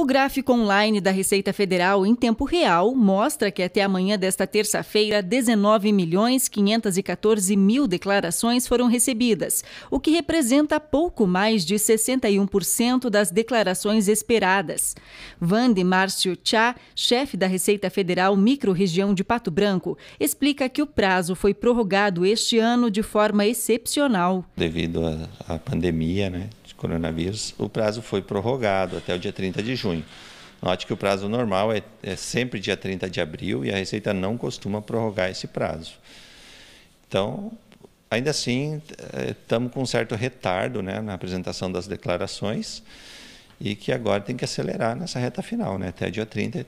O gráfico online da Receita Federal em tempo real mostra que até amanhã desta terça-feira, 19 milhões 514 mil declarações foram recebidas, o que representa pouco mais de 61% das declarações esperadas. Vande Márcio Chá, chefe da Receita Federal Microrregião de Pato Branco, explica que o prazo foi prorrogado este ano de forma excepcional. Devido à pandemia né, de coronavírus, o prazo foi prorrogado até o dia 30 de junho junho. Note que o prazo normal é, é sempre dia 30 de abril e a Receita não costuma prorrogar esse prazo. Então, ainda assim, eh, estamos com um certo retardo né, na apresentação das declarações e que agora tem que acelerar nessa reta final, né, até dia 30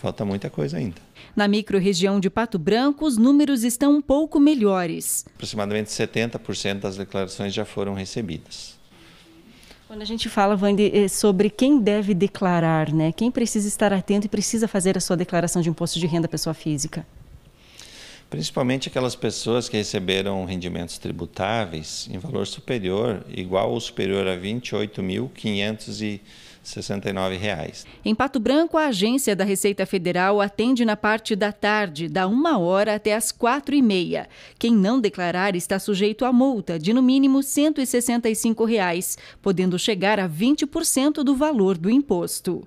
falta muita coisa ainda. Na micro-região de Pato Branco, os números estão um pouco melhores. Aproximadamente 70% das declarações já foram recebidas. Quando a gente fala, Vande, é sobre quem deve declarar, né? Quem precisa estar atento e precisa fazer a sua declaração de imposto de renda à pessoa física? principalmente aquelas pessoas que receberam rendimentos tributáveis em valor superior, igual ou superior a R$ 28.500 Em Pato Branco, a agência da Receita Federal atende na parte da tarde, da uma hora até as quatro e meia. Quem não declarar está sujeito a multa de no mínimo R$ 165, podendo chegar a 20% do valor do imposto.